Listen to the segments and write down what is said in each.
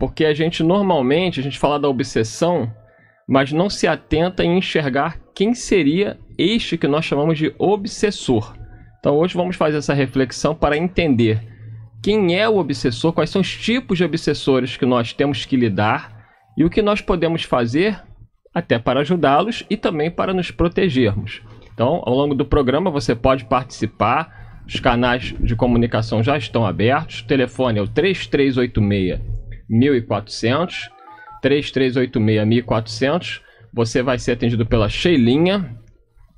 Porque a gente normalmente, a gente fala da obsessão, mas não se atenta em enxergar quem seria este que nós chamamos de obsessor. Então hoje vamos fazer essa reflexão para entender quem é o obsessor, quais são os tipos de obsessores que nós temos que lidar e o que nós podemos fazer até para ajudá-los e também para nos protegermos. Então, ao longo do programa você pode participar. Os canais de comunicação já estão abertos. O telefone é o 3386 1400, 3386 1400. Você vai ser atendido pela Sheilinha,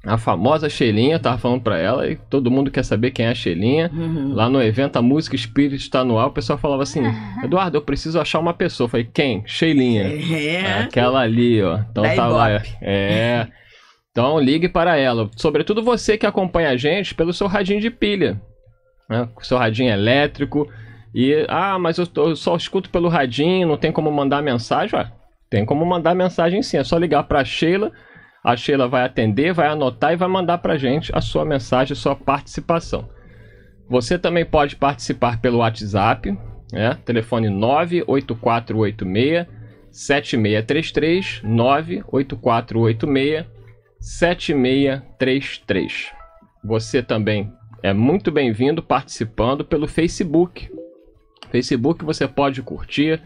a famosa Sheilinha, tava falando pra ela, e todo mundo quer saber quem é a Sheilinha. Uhum. Lá no evento, a música Espírito está no ar, o pessoal falava assim: Eduardo, eu preciso achar uma pessoa. Eu falei: quem? Sheilinha. É. Aquela ali, ó. Então tá lá. É. Então ligue para ela. Sobretudo você que acompanha a gente pelo seu radinho de pilha. Né? Seu radinho elétrico, e, ah, mas eu, tô, eu só escuto pelo radinho, não tem como mandar mensagem? Ué, tem como mandar mensagem sim, é só ligar para a Sheila, a Sheila vai atender, vai anotar e vai mandar para gente a sua mensagem, a sua participação. Você também pode participar pelo WhatsApp, né? telefone 98486 7633 98486 7633. Você também é muito bem-vindo participando pelo Facebook. Facebook você pode curtir,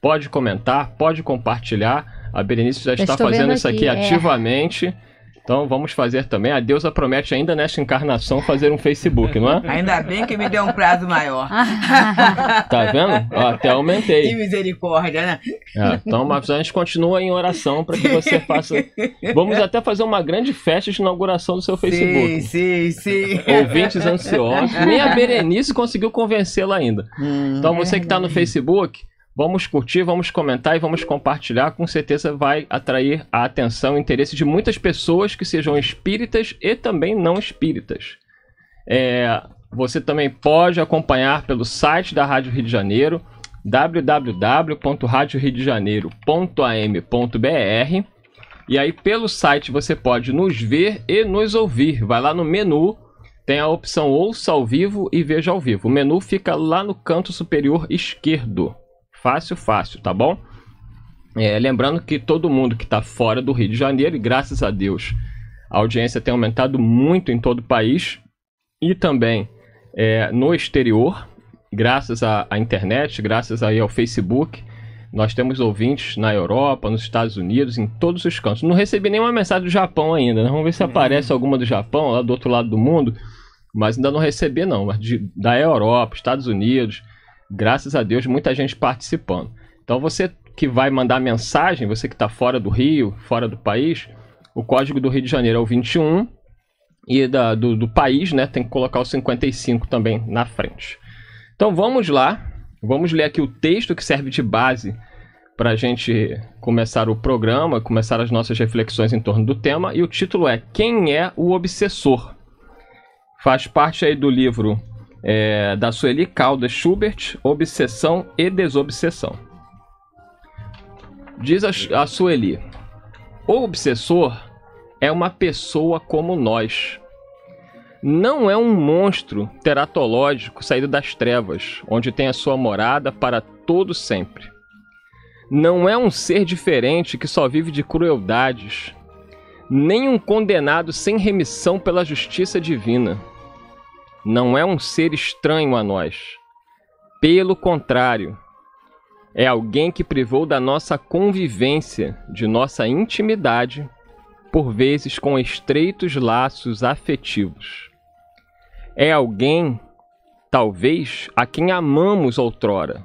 pode comentar, pode compartilhar. A Berenice já está fazendo isso aqui, é. ativamente. Então vamos fazer também. A deusa promete ainda nesta encarnação fazer um Facebook, não é? Ainda bem que me deu um prazo maior. tá vendo? Ó, até aumentei. Que misericórdia, né? É, então, mas a gente continua em oração para que você faça. Vamos até fazer uma grande festa de inauguração do seu Facebook. Sim, sim, sim. Ouvintes ansiosos. Nem a Berenice conseguiu convencê-la ainda. Hum, então você que está no Facebook Vamos curtir, vamos comentar e vamos compartilhar. Com certeza vai atrair a atenção e interesse de muitas pessoas que sejam espíritas e também não espíritas. É, você também pode acompanhar pelo site da Rádio Rio de Janeiro, www.radioriodejaneiro.am.br. E aí pelo site você pode nos ver e nos ouvir. Vai lá no menu, tem a opção ouça ao vivo e veja ao vivo. O menu fica lá no canto superior esquerdo. Fácil, fácil, tá bom? É, lembrando que todo mundo que está fora do Rio de Janeiro, e graças a Deus, a audiência tem aumentado muito em todo o país e também é, no exterior, graças à, à internet, graças aí ao Facebook. Nós temos ouvintes na Europa, nos Estados Unidos, em todos os cantos. Não recebi nenhuma mensagem do Japão ainda. Né? Vamos ver se uhum. aparece alguma do Japão, lá do outro lado do mundo. Mas ainda não recebi, não. Mas de, da Europa, Estados Unidos, Graças a Deus, muita gente participando. Então você que vai mandar mensagem, você que está fora do Rio, fora do país, o código do Rio de Janeiro é o 21 e da, do, do país, né? Tem que colocar o 55 também na frente. Então vamos lá, vamos ler aqui o texto que serve de base para a gente começar o programa, começar as nossas reflexões em torno do tema. E o título é Quem é o Obsessor? Faz parte aí do livro é, da Sueli Caldas Schubert, Obsessão e Desobsessão. Diz a, a Sueli: O obsessor é uma pessoa como nós. Não é um monstro teratológico saído das trevas, onde tem a sua morada para todo sempre. Não é um ser diferente que só vive de crueldades, nem um condenado sem remissão pela justiça divina não é um ser estranho a nós. Pelo contrário, é alguém que privou da nossa convivência, de nossa intimidade, por vezes com estreitos laços afetivos. É alguém, talvez, a quem amamos outrora,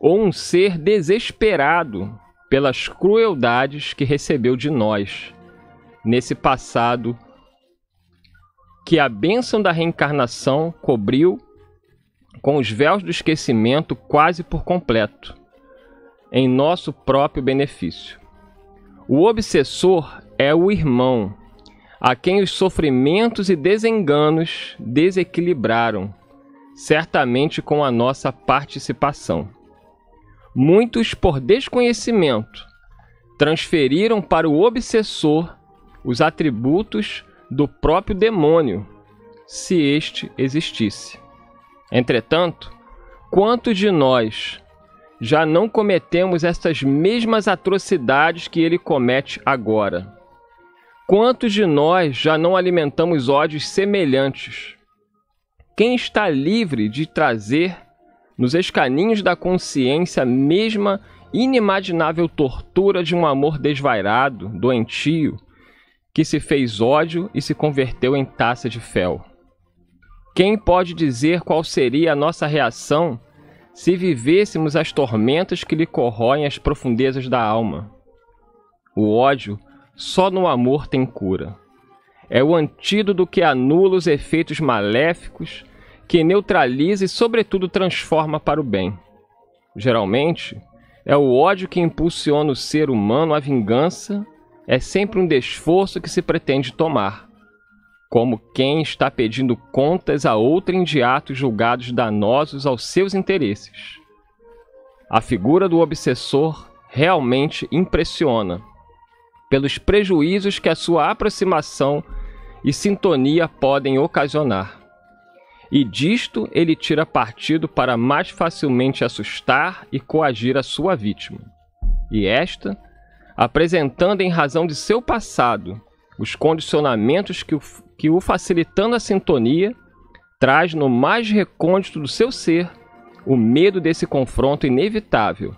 ou um ser desesperado pelas crueldades que recebeu de nós nesse passado que a bênção da reencarnação cobriu com os véus do esquecimento quase por completo, em nosso próprio benefício. O obsessor é o irmão, a quem os sofrimentos e desenganos desequilibraram, certamente com a nossa participação. Muitos, por desconhecimento, transferiram para o obsessor os atributos do próprio demônio, se este existisse. Entretanto, quantos de nós já não cometemos estas mesmas atrocidades que ele comete agora? Quantos de nós já não alimentamos ódios semelhantes? Quem está livre de trazer nos escaninhos da consciência a mesma inimaginável tortura de um amor desvairado, doentio, que se fez ódio e se converteu em taça de fel. Quem pode dizer qual seria a nossa reação se vivêssemos as tormentas que lhe corroem as profundezas da alma? O ódio só no amor tem cura. É o antídoto que anula os efeitos maléficos, que neutraliza e, sobretudo, transforma para o bem. Geralmente, é o ódio que impulsiona o ser humano à vingança é sempre um desforço que se pretende tomar, como quem está pedindo contas a outrem de atos julgados danosos aos seus interesses. A figura do obsessor realmente impressiona pelos prejuízos que a sua aproximação e sintonia podem ocasionar. E disto ele tira partido para mais facilmente assustar e coagir a sua vítima. E esta apresentando em razão de seu passado os condicionamentos que o, que o facilitando a sintonia traz no mais recôndito do seu ser o medo desse confronto inevitável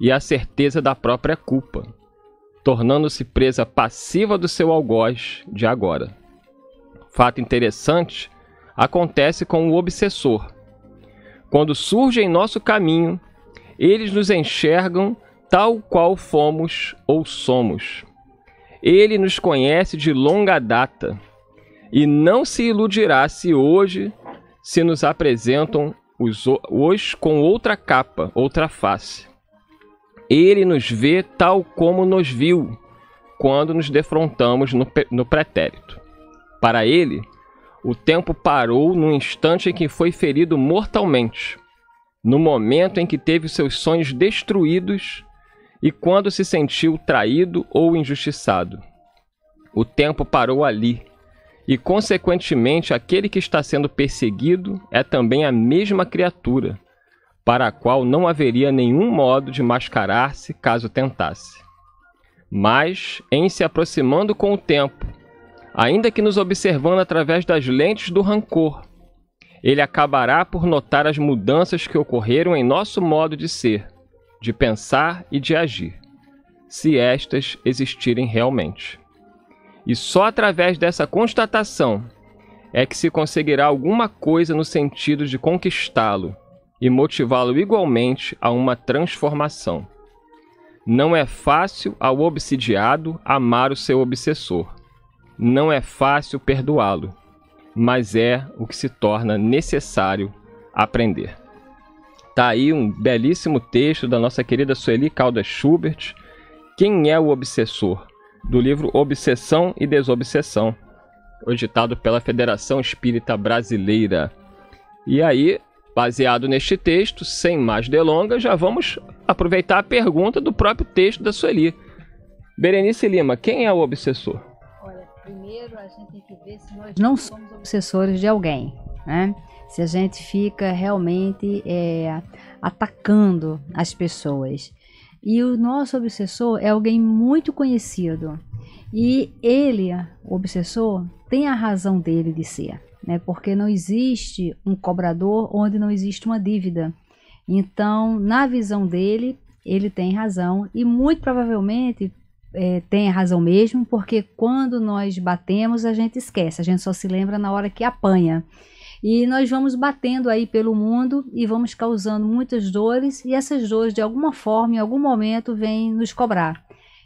e a certeza da própria culpa, tornando-se presa passiva do seu algoz de agora. Fato interessante acontece com o obsessor. Quando surge em nosso caminho, eles nos enxergam tal qual fomos ou somos. Ele nos conhece de longa data e não se iludirá se hoje se nos apresentam os hoje com outra capa, outra face. Ele nos vê tal como nos viu quando nos defrontamos no, no pretérito. Para ele, o tempo parou no instante em que foi ferido mortalmente, no momento em que teve seus sonhos destruídos e quando se sentiu traído ou injustiçado. O tempo parou ali, e, consequentemente, aquele que está sendo perseguido é também a mesma criatura, para a qual não haveria nenhum modo de mascarar-se caso tentasse. Mas, em se aproximando com o tempo, ainda que nos observando através das lentes do rancor, ele acabará por notar as mudanças que ocorreram em nosso modo de ser de pensar e de agir, se estas existirem realmente. E só através dessa constatação é que se conseguirá alguma coisa no sentido de conquistá-lo e motivá-lo igualmente a uma transformação. Não é fácil ao obsidiado amar o seu obsessor. Não é fácil perdoá-lo, mas é o que se torna necessário aprender. Tá aí um belíssimo texto da nossa querida Sueli Caldas Schubert. Quem é o obsessor? Do livro Obsessão e Desobsessão, editado pela Federação Espírita Brasileira. E aí, baseado neste texto, sem mais delongas, já vamos aproveitar a pergunta do próprio texto da Sueli. Berenice Lima, quem é o obsessor? Olha, primeiro a gente tem que ver se nós não somos obsessores de alguém, né? se a gente fica realmente é, atacando as pessoas. E o nosso obsessor é alguém muito conhecido e ele, o obsessor, tem a razão dele de ser, né? Porque não existe um cobrador onde não existe uma dívida. Então, na visão dele, ele tem razão e muito provavelmente é, tem razão mesmo, porque quando nós batemos, a gente esquece, a gente só se lembra na hora que apanha. E nós vamos batendo aí pelo mundo e vamos causando muitas dores, e essas dores, de alguma forma, em algum momento, vêm nos cobrar.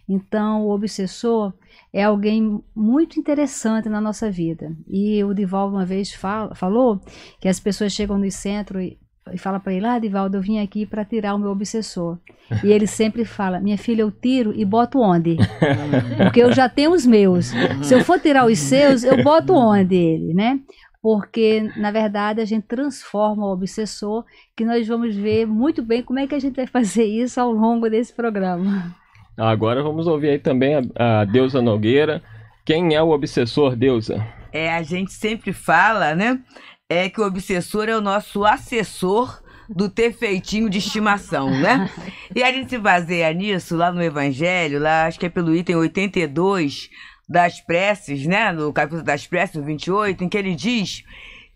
Então, o obsessor é alguém muito interessante na nossa vida. E o Divaldo uma vez fala, falou que as pessoas chegam no centro e, e falam para ele: Ah, Divaldo, eu vim aqui para tirar o meu obsessor. E ele sempre fala: Minha filha, eu tiro e boto onde? Porque eu já tenho os meus. Se eu for tirar os seus, eu boto onde ele, né? porque na verdade a gente transforma o obsessor, que nós vamos ver muito bem como é que a gente vai fazer isso ao longo desse programa. Agora vamos ouvir aí também a, a Deusa Nogueira. Quem é o obsessor, Deusa? É, a gente sempre fala, né? É que o obsessor é o nosso assessor do ter feitinho de estimação, né? E a gente se baseia nisso lá no Evangelho, lá acho que é pelo item 82, das preces, né? No capítulo das preces, no 28, em que ele diz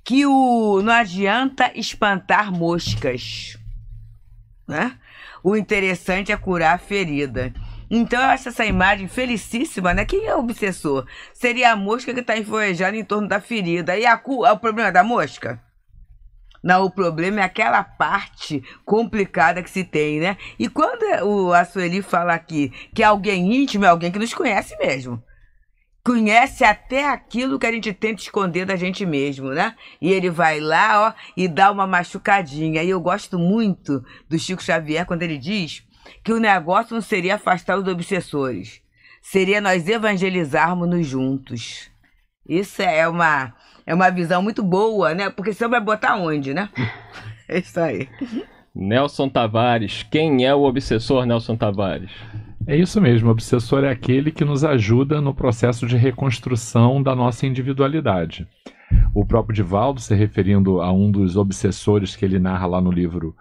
que o não adianta espantar moscas, né? O interessante é curar a ferida. Então eu acho essa imagem felicíssima, né? Quem é o obsessor? Seria a mosca que está enfoejando em torno da ferida. E a cu... É o problema é da mosca? Não, o problema é aquela parte complicada que se tem, né? E quando o, a Sueli fala aqui que alguém íntimo é alguém que nos conhece mesmo conhece até aquilo que a gente tenta esconder da gente mesmo, né? E ele vai lá, ó, e dá uma machucadinha. E eu gosto muito do Chico Xavier quando ele diz que o negócio não seria afastar os obsessores, seria nós evangelizarmos-nos juntos. Isso é uma é uma visão muito boa, né? Porque você vai botar onde, né? É isso aí. Nelson Tavares, quem é o obsessor Nelson Tavares? É isso mesmo, o obsessor é aquele que nos ajuda no processo de reconstrução da nossa individualidade. O próprio Divaldo, se referindo a um dos obsessores que ele narra lá no livro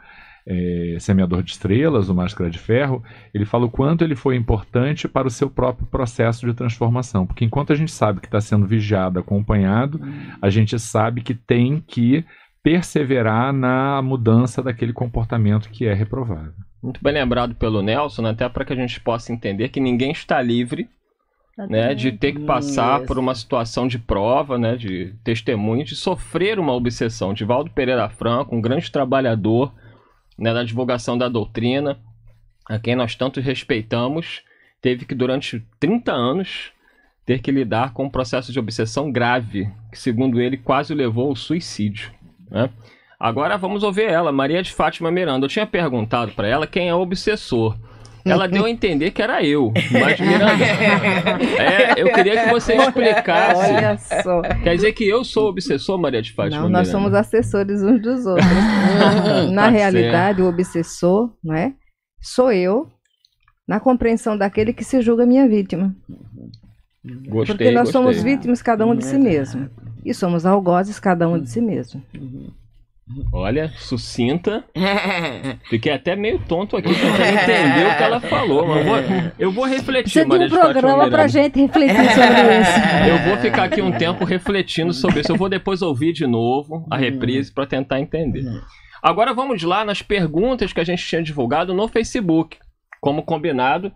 é, Semeador de Estrelas, O Máscara de Ferro, ele fala o quanto ele foi importante para o seu próprio processo de transformação. Porque enquanto a gente sabe que está sendo vigiado, acompanhado, a gente sabe que tem que perseverar na mudança daquele comportamento que é reprovável. Muito bem lembrado pelo Nelson, né? até para que a gente possa entender que ninguém está livre tá né, de ter que passar Isso. por uma situação de prova, né, de testemunho, de sofrer uma obsessão. Divaldo Pereira Franco, um grande trabalhador né, da divulgação da doutrina, a quem nós tanto respeitamos, teve que, durante 30 anos, ter que lidar com um processo de obsessão grave, que, segundo ele, quase o levou ao suicídio. Né? Agora vamos ouvir ela, Maria de Fátima Miranda. Eu tinha perguntado para ela quem é o obsessor. Ela deu a entender que era eu, mas Miranda. é, eu queria que você explicasse. Olha só. Quer dizer que eu sou o obsessor, Maria de Fátima? Não, nós Miranda. somos assessores uns dos outros. Na tá realidade, certo. o obsessor, não é? Sou eu, na compreensão daquele que se julga minha vítima. Gostei, Porque nós gostei. somos vítimas cada um de si mesmo. E somos algozes cada um de si mesmo. Uhum. Olha, sucinta. Fiquei até meio tonto aqui tentando entender o que ela falou. Mas eu, vou, eu vou refletir. Você Maria tem um programa pra gente refletir sobre isso. Eu vou ficar aqui um tempo refletindo sobre isso. Eu vou depois ouvir de novo a hum. reprise para tentar entender. Hum. Agora vamos lá nas perguntas que a gente tinha divulgado no Facebook. Como combinado,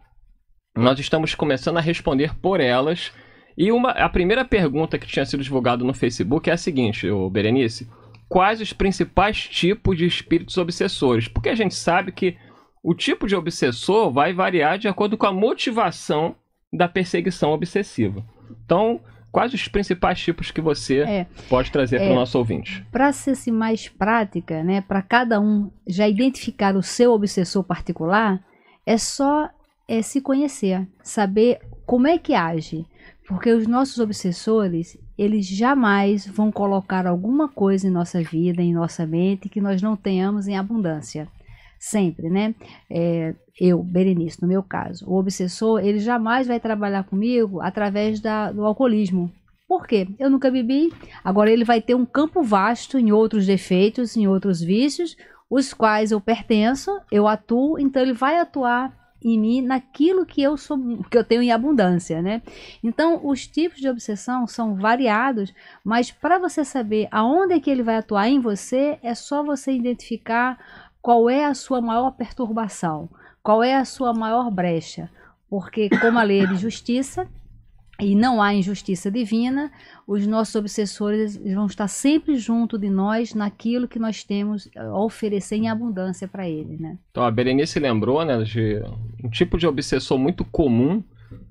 nós estamos começando a responder por elas. E uma, a primeira pergunta que tinha sido divulgada no Facebook é a seguinte, Berenice quais os principais tipos de espíritos obsessores, porque a gente sabe que o tipo de obsessor vai variar de acordo com a motivação da perseguição obsessiva. Então, quais os principais tipos que você é, pode trazer para o é. nosso ouvinte? Para ser assim, mais prática, né, para cada um já identificar o seu obsessor particular, é só é, se conhecer, saber como é que age. Porque os nossos obsessores, eles jamais vão colocar alguma coisa em nossa vida, em nossa mente, que nós não tenhamos em abundância. Sempre, né? É, eu, Berenice, no meu caso, o obsessor, ele jamais vai trabalhar comigo através da, do alcoolismo. Por quê? Eu nunca bebi. Agora ele vai ter um campo vasto em outros defeitos, em outros vícios, os quais eu pertenço, eu atuo, então ele vai atuar em mim naquilo que eu sou, que eu tenho em abundância, né? Então, os tipos de obsessão são variados, mas para você saber aonde é que ele vai atuar em você, é só você identificar qual é a sua maior perturbação, qual é a sua maior brecha, porque como a lei é de justiça, e não há injustiça divina, os nossos obsessores vão estar sempre junto de nós naquilo que nós temos a oferecer em abundância para eles, né? Então a Berenice lembrou, né, de um tipo de obsessor muito comum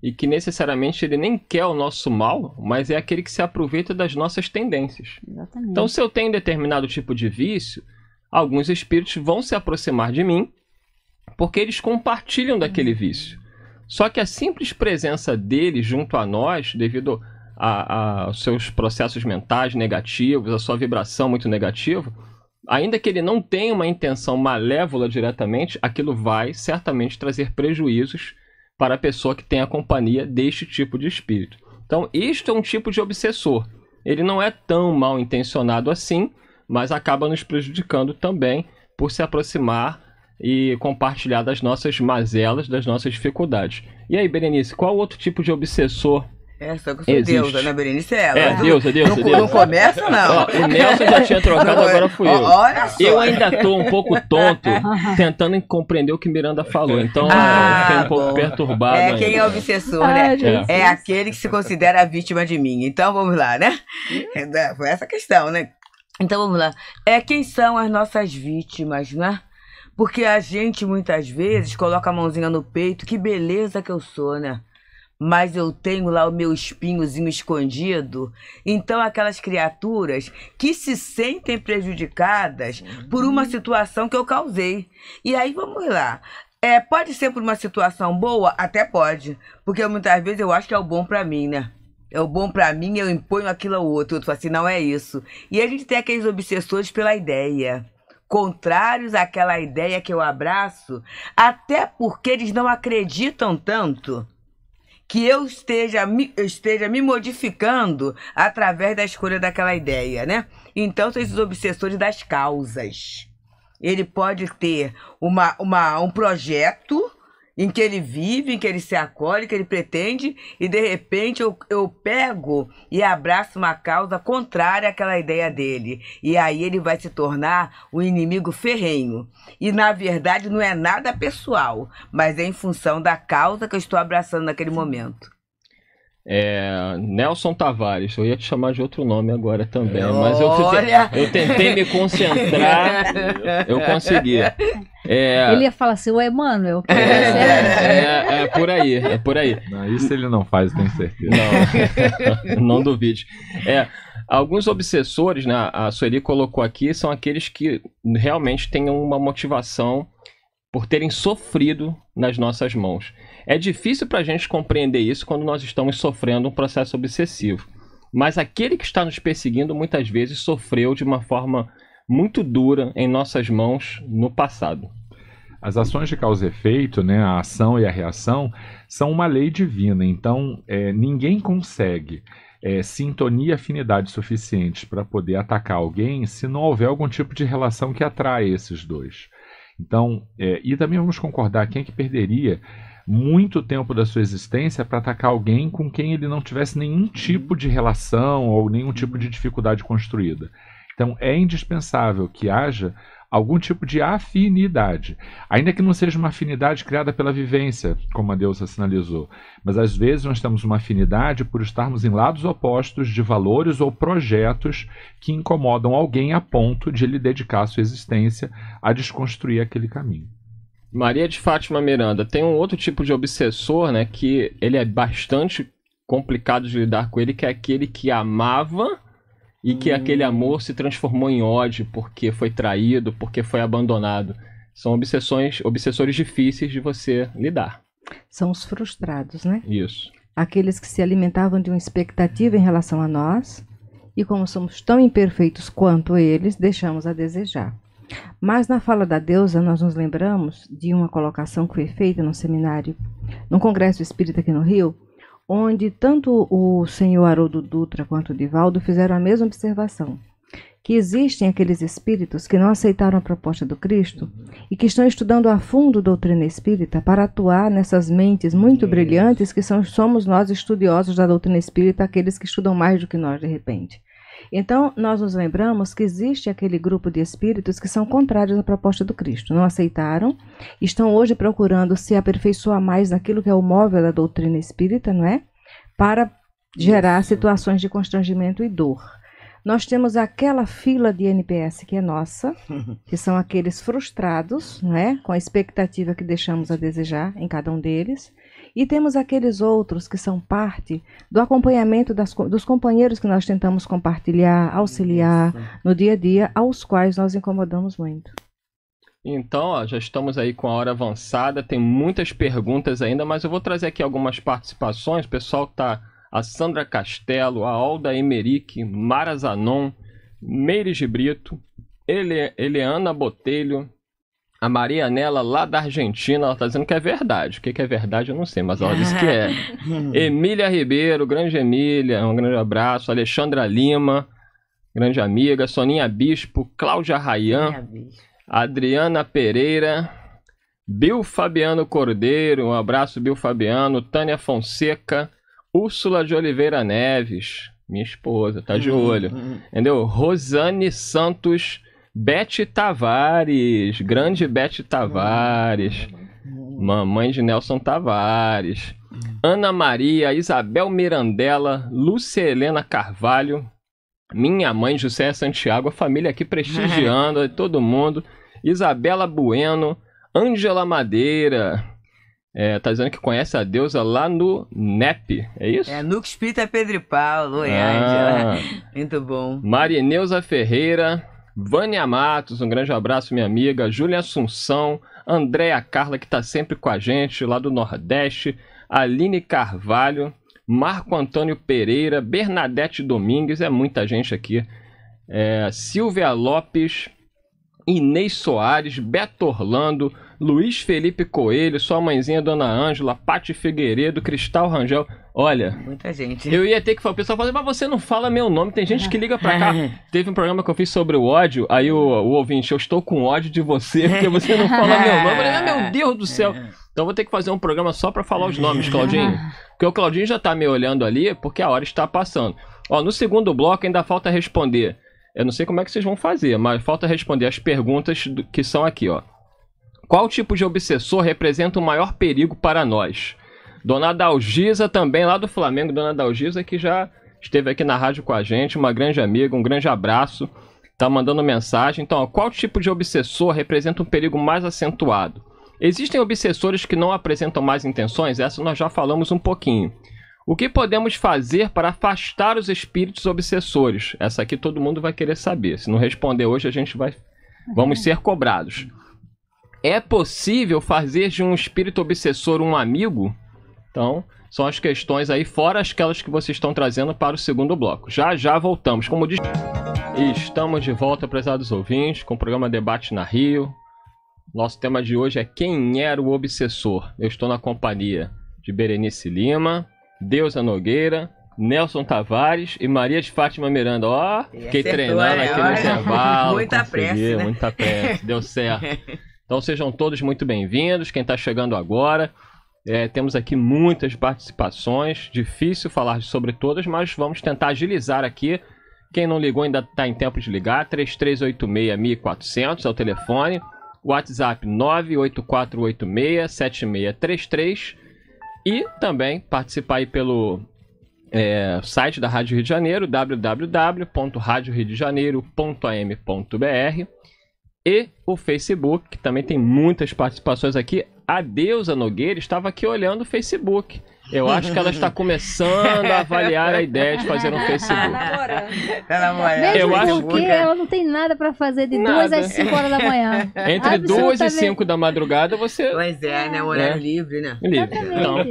e que necessariamente ele nem quer o nosso mal, mas é aquele que se aproveita das nossas tendências. Exatamente. Então se eu tenho determinado tipo de vício, alguns espíritos vão se aproximar de mim porque eles compartilham daquele vício. Só que a simples presença dele junto a nós, devido a, aos seus processos mentais negativos, a sua vibração muito negativa, ainda que ele não tenha uma intenção malévola diretamente, aquilo vai certamente trazer prejuízos para a pessoa que tem a companhia deste tipo de espírito. Então, isto é um tipo de obsessor. Ele não é tão mal intencionado assim, mas acaba nos prejudicando também por se aproximar e compartilhar das nossas mazelas, das nossas dificuldades. E aí, Berenice, qual outro tipo de obsessor é, só que eu sou Existe. deusa, né, Berenice? É, é ela. É, deusa, deusa, não, deusa. Não começa, não. Ó, o Nelson já tinha trocado, agora fui eu. Olha só. Eu ainda tô um pouco tonto tentando compreender o que Miranda falou. Então, ah, eu fiquei um pouco bom. perturbado. É, ainda. quem é obsessor, né? Ah, é. é aquele que se considera vítima de mim. Então, vamos lá, né? É, foi essa questão, né? Então, vamos lá. É quem são as nossas vítimas, né? Porque a gente muitas vezes coloca a mãozinha no peito, que beleza que eu sou, né? Mas eu tenho lá o meu espinhozinho escondido. Então, aquelas criaturas que se sentem prejudicadas por uma uhum. situação que eu causei. E aí, vamos lá. É, pode ser por uma situação boa? Até pode. Porque muitas vezes eu acho que é o bom para mim, né? É o bom para mim, eu imponho aquilo ao outro. O outro fala assim, não é isso. E a gente tem aqueles obsessores pela ideia contrários àquela ideia que eu abraço, até porque eles não acreditam tanto que eu esteja me, esteja me modificando através da escolha daquela ideia, né? Então são esses obsessores das causas. Ele pode ter uma, uma, um projeto em que ele vive, em que ele se acolhe, que ele pretende, e de repente eu, eu pego e abraço uma causa contrária àquela ideia dele. E aí ele vai se tornar um inimigo ferrenho. E na verdade não é nada pessoal, mas é em função da causa que eu estou abraçando naquele momento. É, Nelson Tavares, eu ia te chamar de outro nome agora também, mas eu, eu tentei me concentrar, eu consegui. É, ele ia falar assim, ué, Manuel. É, é, é, é, por aí, é por aí. Não, isso ele não faz, tenho certeza. Não, não duvide. É, alguns obsessores, né, a Sueli colocou aqui, são aqueles que realmente têm uma motivação por terem sofrido nas nossas mãos. É difícil para a gente compreender isso quando nós estamos sofrendo um processo obsessivo. Mas aquele que está nos perseguindo muitas vezes sofreu de uma forma muito dura em nossas mãos no passado. As ações de causa e efeito, né, a ação e a reação, são uma lei divina. Então, é, ninguém consegue é, sintonia e afinidade suficiente para poder atacar alguém se não houver algum tipo de relação que atrai esses dois. Então, é, e também vamos concordar quem é que perderia muito tempo da sua existência para atacar alguém com quem ele não tivesse nenhum tipo de relação ou nenhum tipo de dificuldade construída. Então é indispensável que haja algum tipo de afinidade, ainda que não seja uma afinidade criada pela vivência, como a deusa sinalizou, mas às vezes nós temos uma afinidade por estarmos em lados opostos de valores ou projetos que incomodam alguém a ponto de ele dedicar sua existência a desconstruir aquele caminho. Maria de Fátima Miranda tem um outro tipo de obsessor, né? Que ele é bastante complicado de lidar com ele, que é aquele que amava e que hum. aquele amor se transformou em ódio porque foi traído, porque foi abandonado. São obsessões, obsessores difíceis de você lidar. São os frustrados, né? Isso. Aqueles que se alimentavam de uma expectativa em relação a nós e como somos tão imperfeitos quanto eles, deixamos a desejar. Mas na fala da deusa, nós nos lembramos de uma colocação que foi feita no seminário, no congresso espírita aqui no Rio, onde tanto o senhor Haroldo Dutra quanto o Divaldo fizeram a mesma observação. Que existem aqueles espíritos que não aceitaram a proposta do Cristo e que estão estudando a fundo a doutrina espírita para atuar nessas mentes muito brilhantes que são, somos nós estudiosos da doutrina espírita, aqueles que estudam mais do que nós de repente. Então, nós nos lembramos que existe aquele grupo de espíritos que são contrários à proposta do Cristo, não aceitaram, estão hoje procurando se aperfeiçoar mais naquilo que é o móvel da doutrina espírita, não é? Para gerar situações de constrangimento e dor. Nós temos aquela fila de NPS que é nossa, que são aqueles frustrados, não é? Com a expectativa que deixamos a desejar em cada um deles. E temos aqueles outros que são parte do acompanhamento das, dos companheiros que nós tentamos compartilhar, auxiliar Isso. no dia a dia, aos quais nós incomodamos muito. Então, ó, já estamos aí com a hora avançada, tem muitas perguntas ainda, mas eu vou trazer aqui algumas participações. O pessoal tá a Sandra Castelo, a Alda Emeric, Mara Zanon, Meires de Brito, Ele, Eleana Botelho, a Marianela lá da Argentina, ela tá dizendo que é verdade. O que, que é verdade eu não sei, mas ela disse que é. Emília Ribeiro, grande Emília, um grande abraço. Alexandra Lima, grande amiga. Soninha Bispo, Cláudia Rayan, Adriana Pereira, Bill Fabiano Cordeiro, um abraço, Bill Fabiano. Tânia Fonseca, Úrsula de Oliveira Neves, minha esposa, tá de uhum, olho. Uhum. Entendeu? Rosane Santos. Bete Tavares, grande Bete Tavares, mamãe de Nelson Tavares, Ana Maria, Isabel Mirandela, Lúcia Helena Carvalho, minha mãe José Santiago, a família aqui prestigiando, todo mundo, Isabela Bueno, Ângela Madeira, é, tá dizendo que conhece a deusa lá no NEP, é isso? É, Nuxpita, Espírita Pedro Paulo, Oi, ah, Angela. Muito bom. Marineuza Ferreira, Vânia Matos, um grande abraço, minha amiga. Júlia Assunção, Andréa Carla, que está sempre com a gente lá do Nordeste. Aline Carvalho, Marco Antônio Pereira, Bernadette Domingues, é muita gente aqui. É, Silvia Lopes, Inês Soares, Beto Orlando, Luiz Felipe Coelho, sua mãezinha Dona Ângela, Pati Figueiredo, Cristal Rangel. Olha. Muita gente. Eu ia ter que falar. O pessoal fala, mas você não fala meu nome. Tem gente que liga pra cá. Teve um programa que eu fiz sobre o ódio. Aí o, o ouvinte, eu estou com ódio de você, porque você não fala meu nome. Falei, ah, meu Deus do céu. É. Então vou ter que fazer um programa só pra falar os nomes, é. Claudinho. Porque o Claudinho já tá me olhando ali, porque a hora está passando. Ó, no segundo bloco ainda falta responder. Eu não sei como é que vocês vão fazer, mas falta responder as perguntas que são aqui, ó. Qual tipo de obsessor representa o maior perigo para nós? Dona Dalgisa também, lá do Flamengo, Dona Dalgisa, que já esteve aqui na rádio com a gente, uma grande amiga, um grande abraço, tá mandando mensagem. Então, ó, qual tipo de obsessor representa um perigo mais acentuado? Existem obsessores que não apresentam mais intenções? Essa nós já falamos um pouquinho. O que podemos fazer para afastar os espíritos obsessores? Essa aqui todo mundo vai querer saber. Se não responder hoje, a gente vai. Vamos ser cobrados. É possível fazer de um espírito obsessor um amigo? Então, são as questões aí, fora aquelas que vocês estão trazendo para o segundo bloco. Já já voltamos. Como diz. Estamos de volta, prezados ouvintes, com o programa Debate na Rio. Nosso tema de hoje é Quem era o Obsessor? Eu estou na companhia de Berenice Lima, Deusa Nogueira, Nelson Tavares e Maria de Fátima Miranda. Ó, oh, fiquei treinando é, aqui no intervalo. Muita pressa. Né? Muita pressa, deu certo. Então sejam todos muito bem-vindos. Quem está chegando agora, é, temos aqui muitas participações. Difícil falar sobre todas, mas vamos tentar agilizar aqui. Quem não ligou ainda está em tempo de ligar. 3386-1400 é o telefone. WhatsApp 98486-7633. E também participar aí pelo é, site da Rádio Rio de Janeiro, www.radioriodejaneiro.am.br e o Facebook, que também tem muitas participações aqui. A Deusa Nogueira estava aqui olhando o Facebook. Eu acho que ela está começando a avaliar a ideia de fazer um Facebook. Tá Eu acho que ela não tem nada para fazer de duas às cinco horas da manhã. Entre duas e cinco da madrugada você. Pois é, né? O horário é. livre, né? Livre. Então,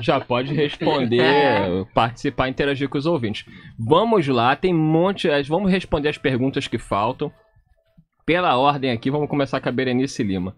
já pode responder, participar, interagir com os ouvintes. Vamos lá, tem um monte. Eh, vamos responder as perguntas que faltam. Pela ordem aqui, vamos começar com a Berenice Lima.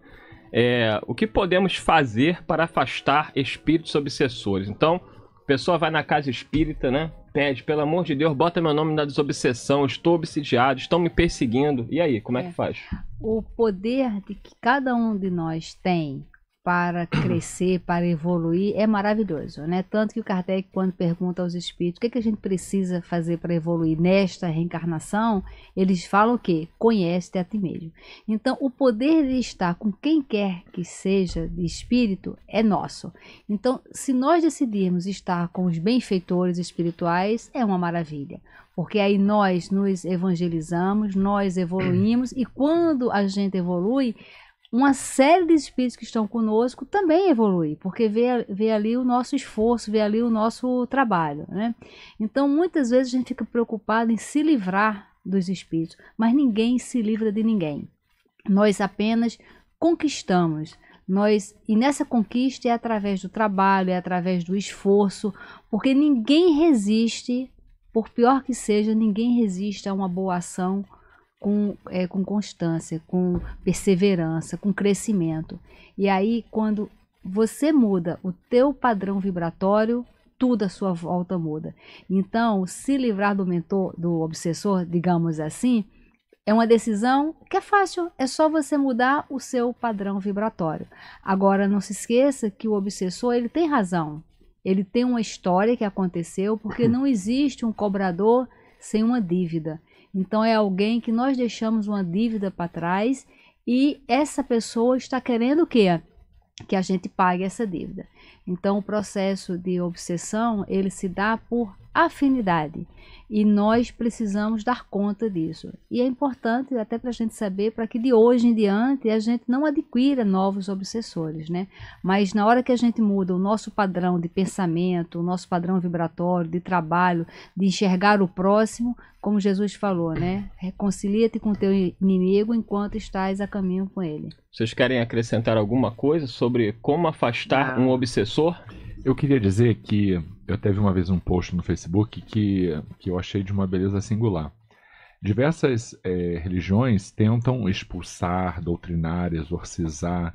É, o que podemos fazer para afastar espíritos obsessores? Então, a pessoa vai na casa espírita, né? Pede, pelo amor de Deus, bota meu nome na desobsessão, estou obsidiado, estão me perseguindo. E aí, como é, é que faz? O poder de que cada um de nós tem para crescer, para evoluir, é maravilhoso, né? Tanto que o Kardec, quando pergunta aos espíritos o que, é que a gente precisa fazer para evoluir nesta reencarnação, eles falam o quê? Conhece-te a ti mesmo. Então, o poder de estar com quem quer que seja de espírito é nosso. Então, se nós decidirmos estar com os benfeitores espirituais, é uma maravilha porque aí nós nos evangelizamos, nós evoluímos e quando a gente evolui, uma série de espíritos que estão conosco também evolui, porque vê, vê ali o nosso esforço, vê ali o nosso trabalho. Né? Então, muitas vezes a gente fica preocupado em se livrar dos espíritos, mas ninguém se livra de ninguém. Nós apenas conquistamos. Nós, e nessa conquista é através do trabalho, é através do esforço, porque ninguém resiste, por pior que seja, ninguém resiste a uma boa ação com, é, com constância, com perseverança, com crescimento. E aí, quando você muda o teu padrão vibratório, tudo à sua volta muda. Então, se livrar do mentor, do obsessor, digamos assim, é uma decisão que é fácil, é só você mudar o seu padrão vibratório. Agora, não se esqueça que o obsessor ele tem razão, ele tem uma história que aconteceu, porque não existe um cobrador sem uma dívida. Então é alguém que nós deixamos uma dívida para trás e essa pessoa está querendo o quê? Que a gente pague essa dívida. Então o processo de obsessão, ele se dá por afinidade. E nós precisamos dar conta disso. E é importante até para a gente saber para que de hoje em diante a gente não adquira novos obsessores, né? Mas na hora que a gente muda o nosso padrão de pensamento, o nosso padrão vibratório, de trabalho, de enxergar o próximo, como Jesus falou, né? Reconcilia-te com teu inimigo enquanto estás a caminho com ele. Vocês querem acrescentar alguma coisa sobre como afastar um obsessor? Eu queria dizer que eu teve uma vez um post no Facebook que, que eu achei de uma beleza singular. Diversas é, religiões tentam expulsar, doutrinar, exorcizar,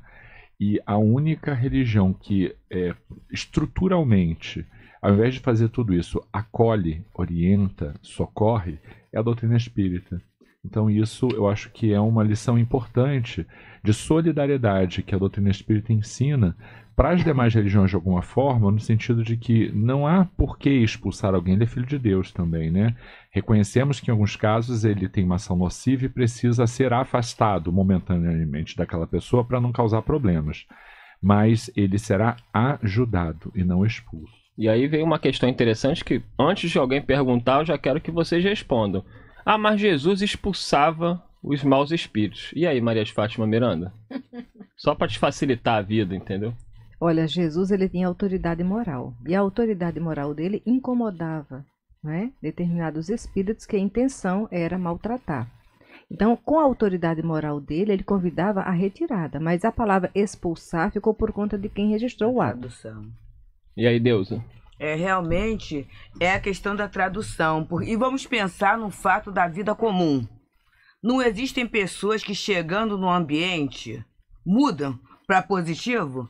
e a única religião que é, estruturalmente, ao invés de fazer tudo isso, acolhe, orienta, socorre, é a doutrina espírita. Então, isso eu acho que é uma lição importante de solidariedade que a doutrina espírita ensina para as demais religiões de alguma forma, no sentido de que não há por que expulsar alguém, ele é filho de Deus também, né? Reconhecemos que em alguns casos ele tem uma ação nociva e precisa ser afastado momentaneamente daquela pessoa para não causar problemas. Mas ele será ajudado e não expulso. E aí vem uma questão interessante que antes de alguém perguntar, eu já quero que vocês respondam. Ah, mas Jesus expulsava os maus espíritos. E aí, Maria de Fátima Miranda? Só para te facilitar a vida, entendeu? Olha, Jesus ele tinha autoridade moral e a autoridade moral dele incomodava né, determinados espíritos que a intenção era maltratar. Então, com a autoridade moral dele, ele convidava a retirada, mas a palavra expulsar ficou por conta de quem registrou o ato. E aí, Deusa? É, realmente é a questão da tradução. Por... E vamos pensar no fato da vida comum. Não existem pessoas que chegando no ambiente mudam para positivo?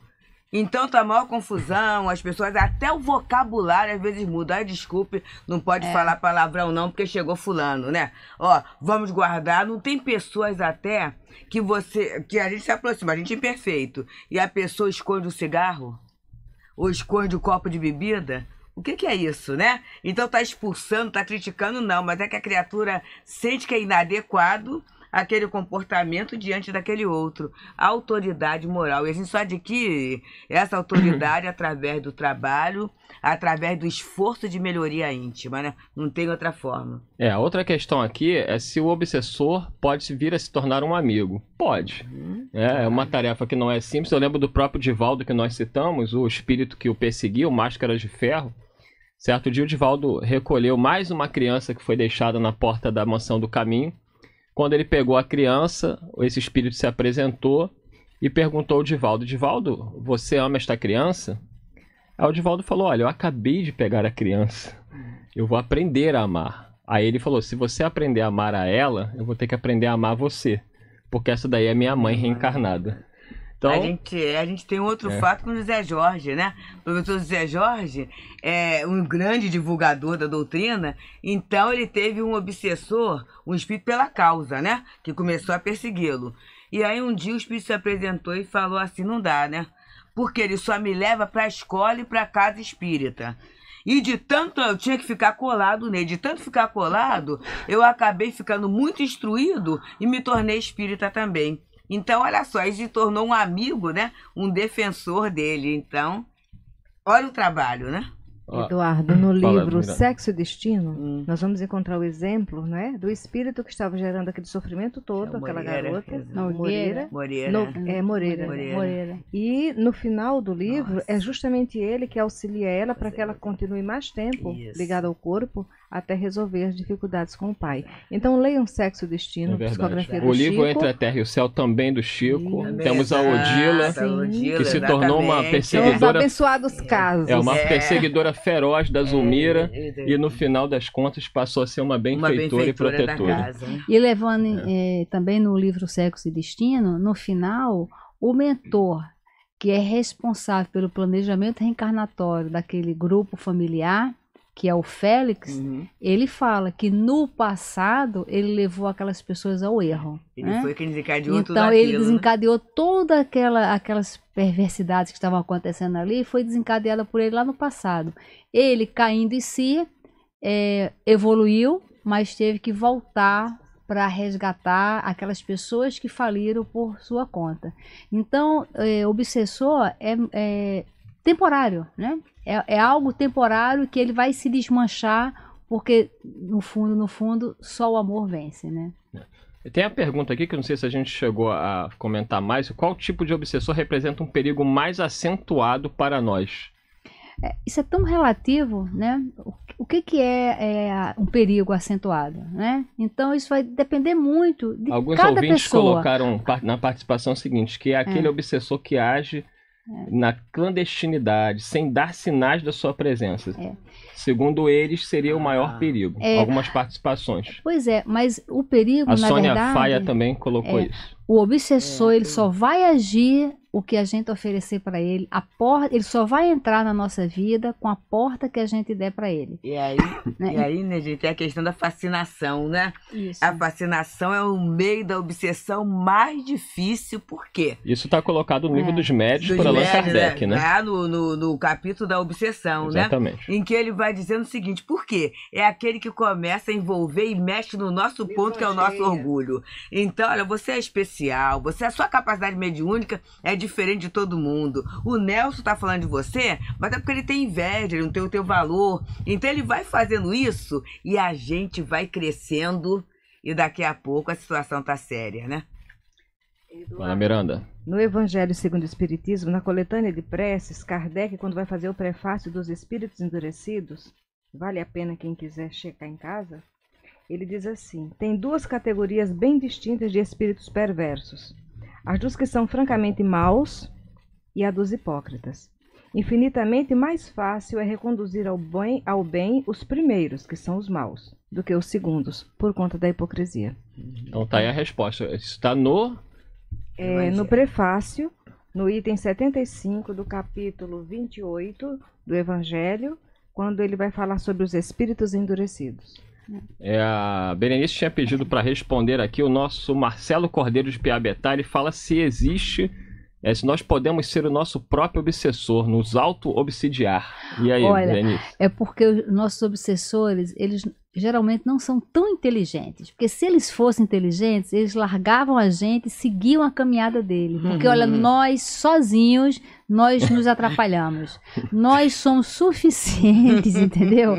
Então tá maior confusão, as pessoas, até o vocabulário às vezes muda. Ai, desculpe, não pode é. falar palavrão não, porque chegou fulano, né? Ó, vamos guardar. Não tem pessoas até que você. que a gente se aproxima, a gente é imperfeito. E a pessoa esconde o cigarro, ou esconde o copo de bebida, o que, que, é isso, né? Então tá expulsando, tá criticando, não, mas é que a criatura sente que é inadequado aquele comportamento diante daquele outro. Autoridade moral. E a gente só adquire essa autoridade através do trabalho, através do esforço de melhoria íntima, né? Não tem outra forma. É, a outra questão aqui é se o obsessor pode vir a se tornar um amigo. Pode. Uhum. É, é uma tarefa que não é simples. Eu lembro do próprio Divaldo que nós citamos, o espírito que o perseguiu, máscaras de Ferro Certo dia, o Divaldo recolheu mais uma criança que foi deixada na porta da mansão do caminho. Quando ele pegou a criança, esse espírito se apresentou e perguntou ao Divaldo: Divaldo, você ama esta criança? Aí o Divaldo falou: Olha, eu acabei de pegar a criança. Eu vou aprender a amar. Aí ele falou: Se você aprender a amar a ela, eu vou ter que aprender a amar você. Porque essa daí é minha mãe reencarnada. Então, a, gente, é, a gente tem outro é. fato com o José Jorge, né? O professor José Jorge é um grande divulgador da doutrina, então ele teve um obsessor, um espírito pela causa, né? Que começou a persegui-lo. E aí um dia o espírito se apresentou e falou assim: não dá, né? Porque ele só me leva para a escola e para a casa espírita. E de tanto eu tinha que ficar colado nele, de tanto ficar colado, eu acabei ficando muito instruído e me tornei espírita também. Então, olha só, ele se tornou um amigo, né? Um defensor dele. Então, olha o trabalho, né? Eduardo, no livro Sexo e Destino, hum. nós vamos encontrar o exemplo né, do espírito que estava gerando aquele sofrimento todo, é Moreira, aquela garota, Moreira, Moreira. No, é, Moreira, Moreira. Moreira. E no final do livro, é Nossa. é justamente ele que auxilia ela para que ela continue mais tempo Isso. ligada ao corpo até resolver as dificuldades com o pai. Então leiam Sexo e Destino, é psicografia é. O livro Entre a Terra e o Céu também do Chico. É Temos a Odila, Sim. que se tornou uma perseguidora. os abençoados é. casos. É uma é. perseguidora feroz da Zulmira e no final das contas passou a ser uma benfeitora, uma benfeitora e protetora. Casa, né? e levando também no livro Sexo e Destino, no final o mentor que é responsável pelo planejamento reencarnatório daquele grupo familiar, que é o Félix, uhum. ele fala que no passado ele levou aquelas pessoas ao erro. Ele né? foi quem desencadeou então, tudo Então ele né? desencadeou né? todas aquela, aquelas perversidades que estavam acontecendo ali, foi desencadeada por ele lá no passado. Ele caindo em si, é, evoluiu, mas teve que voltar para resgatar aquelas pessoas que faliram por sua conta. Então, é, obsessor é, é temporário, né? É, é algo temporário que ele vai se desmanchar, porque no fundo, no fundo, só o amor vence, né? É. Tem a pergunta aqui que eu não sei se a gente chegou a comentar mais. Qual tipo de obsessor representa um perigo mais acentuado para nós? É, isso é tão relativo, né? O, o que, que é, é, um perigo acentuado, né? Então isso vai depender muito de Alguns cada pessoa. Alguns ouvintes colocaram na participação o seguinte, que é aquele é. obsessor que age é. Na clandestinidade, sem dar sinais da sua presença. É. Segundo eles, seria o maior ah. perigo. É. Algumas participações. Pois é, mas o perigo, A na Sônia verdade... Faia também colocou é, isso. O obsessor, é, ele só vai agir o que a gente oferecer para ele, a porta, ele só vai entrar na nossa vida com a porta que a gente der para ele. E aí, né? e aí, né, gente, é a questão da fascinação, né? Isso. A fascinação é o meio da obsessão mais difícil, por quê? Isso está colocado no livro é. dos médios por Allan né? Kardec, né? né? Lá no, no, no, capítulo da obsessão, né? Exatamente. né? Em que ele vai dizendo o seguinte, por quê? É aquele que começa a envolver e mexe no nosso Me ponto, que é o nosso orgulho. Então, olha, você é especial, você, a sua capacidade mediúnica é diferente de todo mundo. O Nelson tá falando de você, mas é porque ele tem inveja, ele não tem o teu valor. Então ele vai fazendo isso e a gente vai crescendo e daqui a pouco a situação tá séria, né? Eduardo. Miranda. No Evangelho segundo o Espiritismo, na coletânea de preces, Kardec, quando vai fazer o prefácio dos Espíritos Endurecidos, vale a pena quem quiser checar em casa, ele diz assim: tem duas categorias bem distintas de espíritos perversos as dos que são francamente maus e a dos hipócritas. Infinitamente mais fácil é reconduzir ao bem, ao bem os primeiros, que são os maus, do que os segundos, por conta da hipocrisia. Então tá aí a resposta. Está no. É, no prefácio, no item 75 do capítulo 28 do Evangelho, quando ele vai falar sobre os espíritos endurecidos. É, a Berenice tinha pedido para responder aqui o nosso Marcelo Cordeiro de Piabetá. Ele fala se existe, é, se nós podemos ser o nosso próprio obsessor, nos auto-obsidiar. E aí, Olha, Berenice? É porque os nossos obsessores, eles geralmente não são tão inteligentes. Porque se eles fossem inteligentes, eles largavam a gente e seguiam a caminhada dele. Porque, olha, uhum. nós sozinhos, nós nos atrapalhamos. nós somos suficientes, entendeu?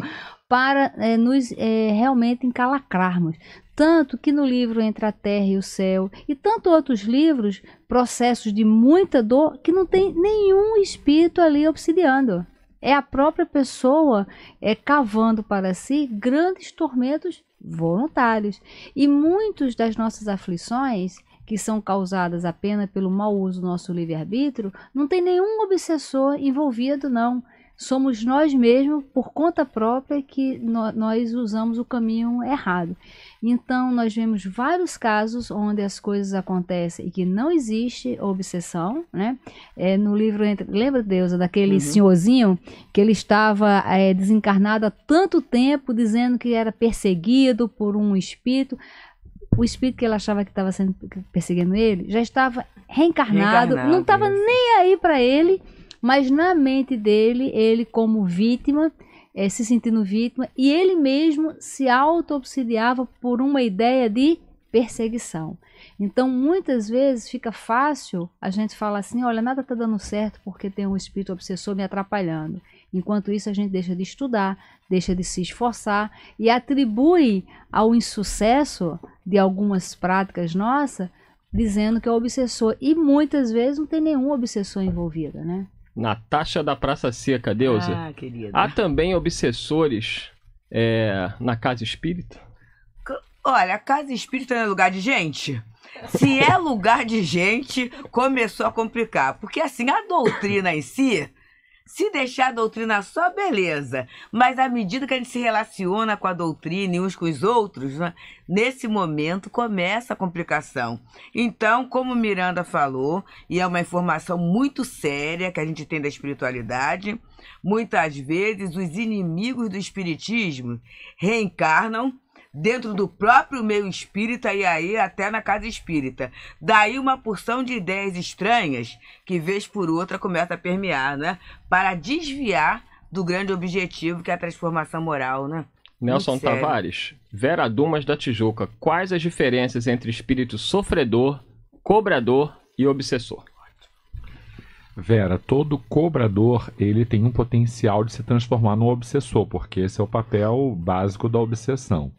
para é, nos é, realmente encalacrarmos. Tanto que no livro Entre a Terra e o Céu, e tanto outros livros, processos de muita dor, que não tem nenhum espírito ali obsidiando. É a própria pessoa é, cavando para si grandes tormentos voluntários. E muitas das nossas aflições que são causadas apenas pelo mau uso do nosso livre-arbítrio, não tem nenhum obsessor envolvido, não somos nós mesmos, por conta própria, que no, nós usamos o caminho errado. Então, nós vemos vários casos onde as coisas acontecem e que não existe obsessão, né? É, no livro, entre, lembra, Deusa, daquele uhum. senhorzinho que ele estava é, desencarnado há tanto tempo, dizendo que era perseguido por um espírito, o espírito que ele achava que estava sendo perseguindo ele já estava reencarnado, reencarnado não estava nem aí para ele mas na mente dele, ele como vítima, é, se sentindo vítima, e ele mesmo se auto-obsidiava por uma ideia de perseguição. Então, muitas vezes fica fácil a gente falar assim: olha, nada está dando certo porque tem um espírito obsessor me atrapalhando. Enquanto isso, a gente deixa de estudar, deixa de se esforçar e atribui ao insucesso de algumas práticas nossas, dizendo que é obsessor. E muitas vezes não tem nenhum obsessor envolvido, né? Natasha da Praça Seca, Deusa. Ah, querida. Há também obsessores é, na casa espírita? Olha, a casa espírita não é lugar de gente. Se é lugar de gente, começou a complicar. Porque assim, a doutrina em si se deixar a doutrina só, beleza. Mas à medida que a gente se relaciona com a doutrina e uns com os outros, né, nesse momento começa a complicação. Então, como Miranda falou, e é uma informação muito séria que a gente tem da espiritualidade, muitas vezes os inimigos do espiritismo reencarnam dentro do próprio meio espírita e aí até na casa espírita. Daí uma porção de ideias estranhas que, vez por outra, começa a permear, né? Para desviar do grande objetivo que é a transformação moral, né? Nelson Tavares, Vera Dumas da Tijuca, quais as diferenças entre espírito sofredor, cobrador e obsessor? Vera, todo cobrador ele tem um potencial de se transformar num obsessor, porque esse é o papel básico da obsessão.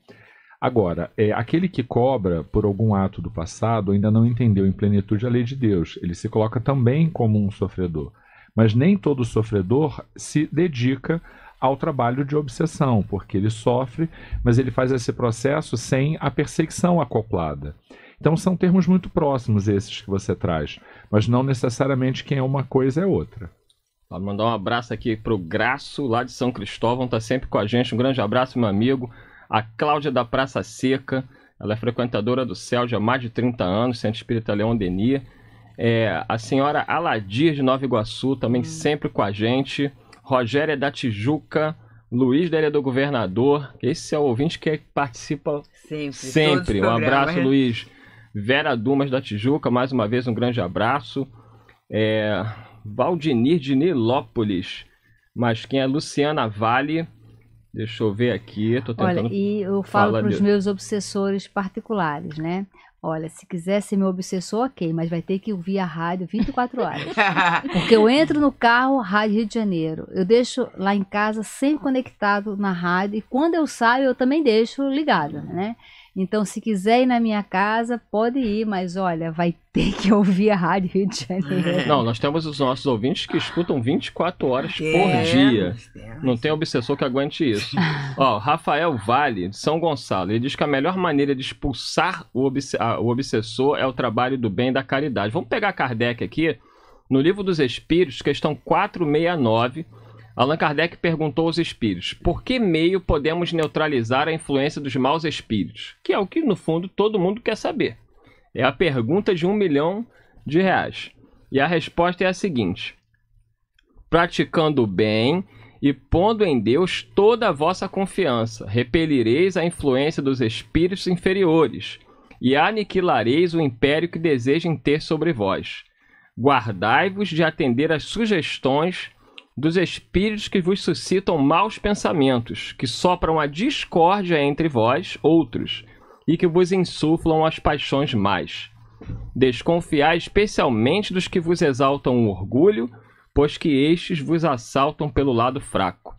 Agora, é, aquele que cobra por algum ato do passado ainda não entendeu em plenitude a lei de Deus. Ele se coloca também como um sofredor. Mas nem todo sofredor se dedica ao trabalho de obsessão, porque ele sofre, mas ele faz esse processo sem a perseguição acoplada. Então são termos muito próximos esses que você traz, mas não necessariamente quem é uma coisa é outra. Vou mandar um abraço aqui para o Graço, lá de São Cristóvão, está sempre com a gente. Um grande abraço, meu amigo. A Cláudia da Praça Seca, ela é frequentadora do céu já há mais de 30 anos, Centro Espírita Leão Denis. É, a senhora Aladir de Nova Iguaçu, também hum. sempre com a gente. Rogéria da Tijuca, Luiz da Ilha do Governador. Esse é o ouvinte que participa sempre. sempre. Um abraço, né? Luiz. Vera Dumas da Tijuca, mais uma vez um grande abraço. É, Valdinir de Nilópolis. Mas quem é Luciana Vale. Deixa eu ver aqui, tô tentando. Olha, e eu falo para os meus obsessores particulares, né? Olha, se quiser ser meu obsessor, ok, mas vai ter que ouvir a rádio 24 horas. Porque eu entro no carro, Rádio Rio de Janeiro. Eu deixo lá em casa sempre conectado na rádio. E quando eu saio, eu também deixo ligado, né? Então, se quiser ir na minha casa, pode ir, mas olha, vai ter que ouvir a Rádio Rio de Janeiro. Não, nós temos os nossos ouvintes que escutam 24 horas por dia. Não tem obsessor que aguente isso. Ó, Rafael Vale, de São Gonçalo, ele diz que a melhor maneira de expulsar o, obs o obsessor é o trabalho do bem e da caridade. Vamos pegar Kardec aqui, no Livro dos Espíritos, questão 469 Allan Kardec perguntou aos espíritos: por que meio podemos neutralizar a influência dos maus espíritos? Que é o que, no fundo, todo mundo quer saber. É a pergunta de um milhão de reais. E a resposta é a seguinte: praticando o bem e pondo em Deus toda a vossa confiança, repelireis a influência dos espíritos inferiores e aniquilareis o império que desejem ter sobre vós. Guardai-vos de atender às sugestões dos espíritos que vos suscitam maus pensamentos, que sopram a discórdia entre vós, outros, e que vos insuflam as paixões mais. Desconfiai especialmente dos que vos exaltam o orgulho, pois que estes vos assaltam pelo lado fraco.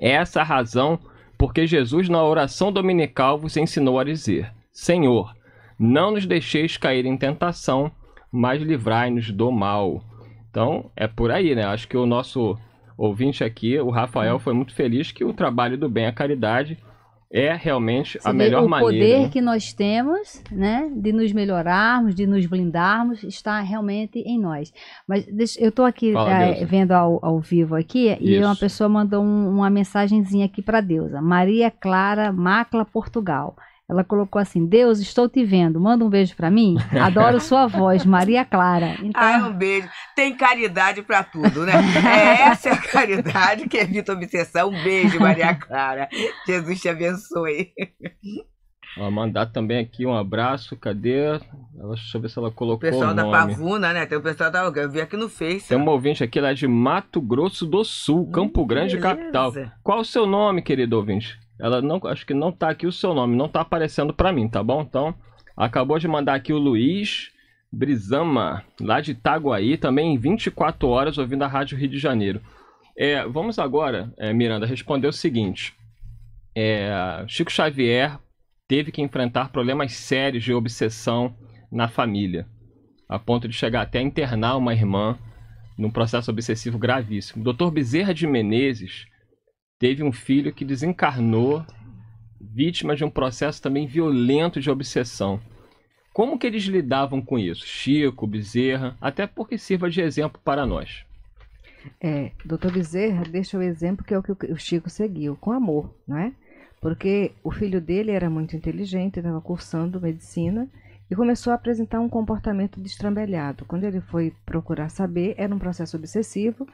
É essa a razão porque Jesus, na oração dominical, vos ensinou a dizer: Senhor, não nos deixeis cair em tentação, mas livrai-nos do mal. Então, é por aí, né? Acho que o nosso ouvinte aqui, o Rafael, foi muito feliz que o trabalho do bem à caridade é realmente Você a melhor o maneira. O poder né? que nós temos, né, de nos melhorarmos, de nos blindarmos, está realmente em nós. Mas deixa, eu estou aqui Fala, é, vendo ao, ao, vivo aqui Isso. e uma pessoa mandou um, uma mensagenzinha aqui para Deusa, Maria Clara Macla Portugal. Ela colocou assim: Deus, estou te vendo, manda um beijo para mim. Adoro sua voz, Maria Clara. Então... Ah, um beijo. Tem caridade para tudo, né? É essa é a caridade que evita obsessão. Um beijo, Maria Clara. Jesus te abençoe. Vou mandar também aqui um abraço, cadê? Deixa eu ver se ela colocou. O pessoal o da Pavuna, né? Tem o pessoal da. Eu vi aqui no Face. Tem um ouvinte aqui lá de Mato Grosso do Sul, Campo hum, Grande, Beleza. capital. Qual o seu nome, querido ouvinte? Ela não, acho que não tá aqui o seu nome, não tá aparecendo para mim, tá bom? Então, acabou de mandar aqui o Luiz Brizama, lá de Itaguaí, também em 24 horas ouvindo a Rádio Rio de Janeiro. É, vamos agora, é, Miranda, responder o seguinte. É, Chico Xavier teve que enfrentar problemas sérios de obsessão na família, a ponto de chegar até a internar uma irmã num processo obsessivo gravíssimo. Dr. Bezerra de Menezes teve um filho que desencarnou, vítima de um processo também violento de obsessão. Como que eles lidavam com isso? Chico, Bezerra, até porque sirva de exemplo para nós. É, doutor Bezerra deixa o exemplo que é o que o Chico seguiu, com amor, não é? Porque o filho dele era muito inteligente, estava cursando medicina e começou a apresentar um comportamento destrambelhado. Quando ele foi procurar saber, era um processo obsessivo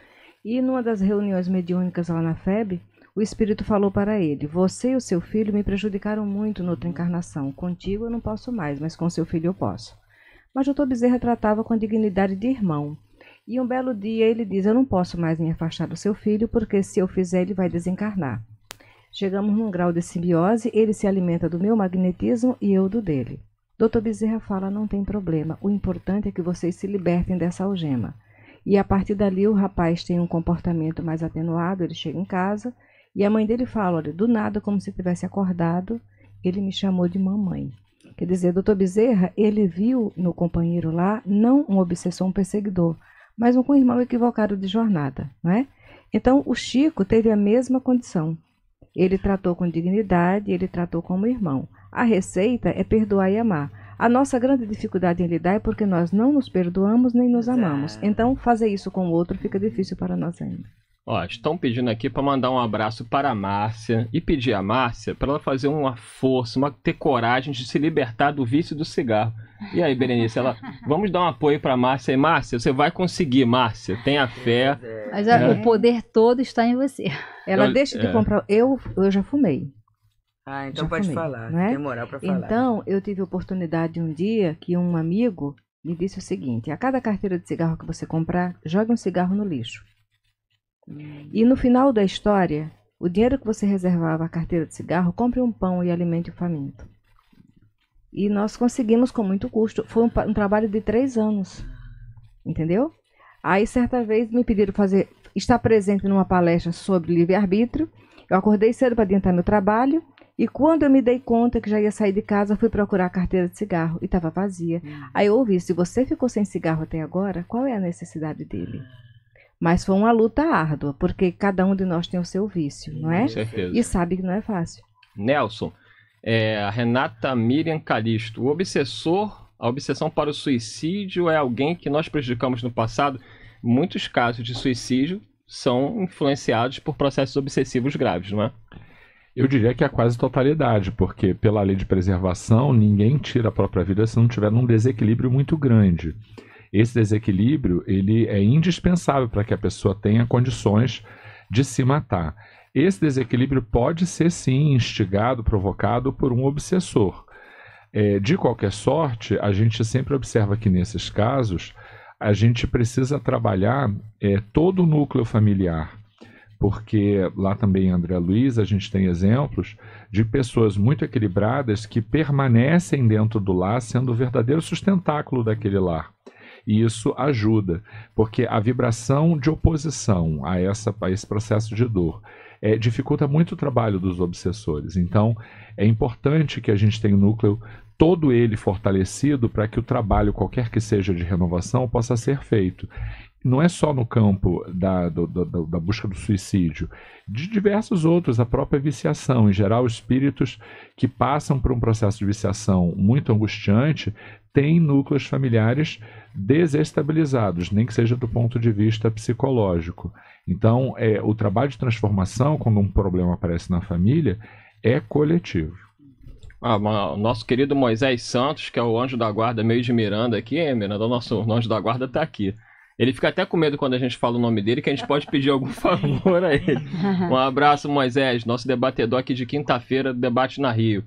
e numa das reuniões mediúnicas lá na FEB, o espírito falou para ele: Você e o seu filho me prejudicaram muito noutra encarnação. Contigo eu não posso mais, mas com seu filho eu posso. Mas doutor Bezerra tratava com a dignidade de irmão. E um belo dia ele diz: Eu não posso mais me afastar do seu filho, porque se eu fizer, ele vai desencarnar. Chegamos num grau de simbiose, ele se alimenta do meu magnetismo e eu do dele. Doutor Bezerra fala: Não tem problema, o importante é que vocês se libertem dessa algema. E a partir dali o rapaz tem um comportamento mais atenuado, ele chega em casa e a mãe dele fala: olha, do nada, como se tivesse acordado, ele me chamou de mamãe. Quer dizer, doutor Bezerra, ele viu no companheiro lá não um obsessor, um perseguidor, mas um irmão equivocado de jornada, não é? Então, o Chico teve a mesma condição. Ele tratou com dignidade, ele tratou como irmão. A receita é perdoar e amar. A nossa grande dificuldade em lidar é porque nós não nos perdoamos nem nos amamos. Então, fazer isso com o outro fica difícil para nós ainda. Ó, estão pedindo aqui para mandar um abraço para a Márcia e pedir a Márcia para ela fazer uma força, uma ter coragem de se libertar do vício do cigarro. E aí, Berenice, ela, vamos dar um apoio para Márcia. E Márcia, você vai conseguir, Márcia. Tenha fé. Mas a, é. Né? o poder todo está em você. Ela eu, deixa de é. comprar. Eu, eu já fumei. Ah, então já pode fumei, falar. Né? Tem moral para falar. Então, eu tive a oportunidade um dia que um amigo me disse o seguinte: a cada carteira de cigarro que você comprar, jogue um cigarro no lixo. E no final da história, o dinheiro que você reservava à carteira de cigarro, compre um pão e alimente o faminto. E nós conseguimos com muito custo. Foi um, um trabalho de três anos. Entendeu? Aí, certa vez, me pediram fazer estar presente numa palestra sobre livre-arbítrio. Eu acordei cedo para adiantar meu trabalho. E quando eu me dei conta que já ia sair de casa, fui procurar a carteira de cigarro e estava vazia. Hum. Aí eu ouvi: se você ficou sem cigarro até agora, qual é a necessidade dele? Mas foi uma luta árdua, porque cada um de nós tem o seu vício, não é? Com certeza. E sabe que não é fácil. Nelson, é, Renata Miriam Calisto, o obsessor, a obsessão para o suicídio é alguém que nós prejudicamos no passado. Muitos casos de suicídio são influenciados por processos obsessivos graves, não é? Eu diria que é quase totalidade, porque pela lei de preservação, ninguém tira a própria vida se não tiver um desequilíbrio muito grande esse desequilíbrio ele é indispensável para que a pessoa tenha condições de se matar. Esse desequilíbrio pode ser sim instigado, provocado por um obsessor. É, de qualquer sorte, a gente sempre observa que nesses casos a gente precisa trabalhar é, todo o núcleo familiar, porque lá também, André Luiz, a gente tem exemplos de pessoas muito equilibradas que permanecem dentro do lar, sendo o verdadeiro sustentáculo daquele lar. E isso ajuda, porque a vibração de oposição a, essa, a esse processo de dor é, dificulta muito o trabalho dos obsessores. Então, é importante que a gente tenha o um núcleo todo ele fortalecido para que o trabalho, qualquer que seja de renovação, possa ser feito não é só no campo da, do, do, da busca do suicídio, de diversos outros, a própria viciação. Em geral, espíritos que passam por um processo de viciação muito angustiante têm núcleos familiares desestabilizados, nem que seja do ponto de vista psicológico. Então, é, o trabalho de transformação, quando um problema aparece na família, é coletivo. Ah, nosso querido Moisés Santos, que é o anjo da guarda meio de Miranda aqui, é, Miranda, o nosso anjo da guarda está aqui. Ele fica até com medo quando a gente fala o nome dele, que a gente pode pedir algum favor a ele. Um abraço, Moisés, nosso debatedor aqui de quinta-feira do Debate na Rio.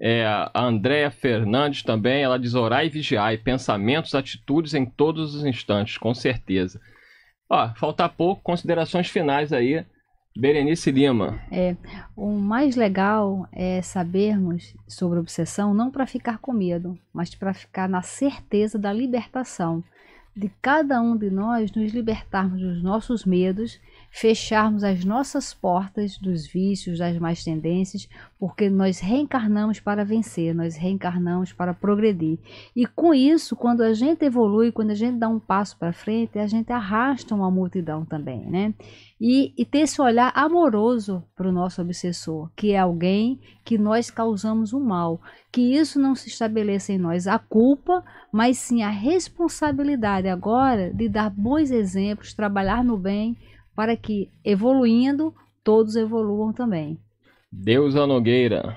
É, a Andréa Fernandes também, ela diz orar e vigiar, e pensamentos, atitudes em todos os instantes, com certeza. Ó, falta pouco, considerações finais aí, Berenice Lima. É, o mais legal é sabermos sobre obsessão, não para ficar com medo, mas para ficar na certeza da libertação de cada um de nós nos libertarmos dos nossos medos fecharmos as nossas portas dos vícios, das más tendências, porque nós reencarnamos para vencer, nós reencarnamos para progredir. E com isso, quando a gente evolui, quando a gente dá um passo para frente, a gente arrasta uma multidão também, né? E, e ter esse olhar amoroso para o nosso obsessor, que é alguém que nós causamos o um mal, que isso não se estabeleça em nós a culpa, mas sim a responsabilidade agora de dar bons exemplos, trabalhar no bem, para que, evoluindo, todos evoluam também. Deus é Nogueira.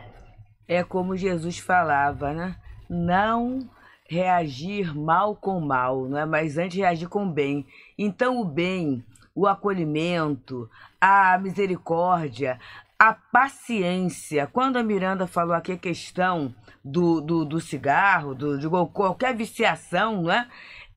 É como Jesus falava, né? Não reagir mal com mal, não é? Mas antes reagir com bem. Então o bem, o acolhimento, a misericórdia, a paciência. Quando a Miranda falou aqui a questão do, do, do cigarro, do, de qualquer viciação, não é?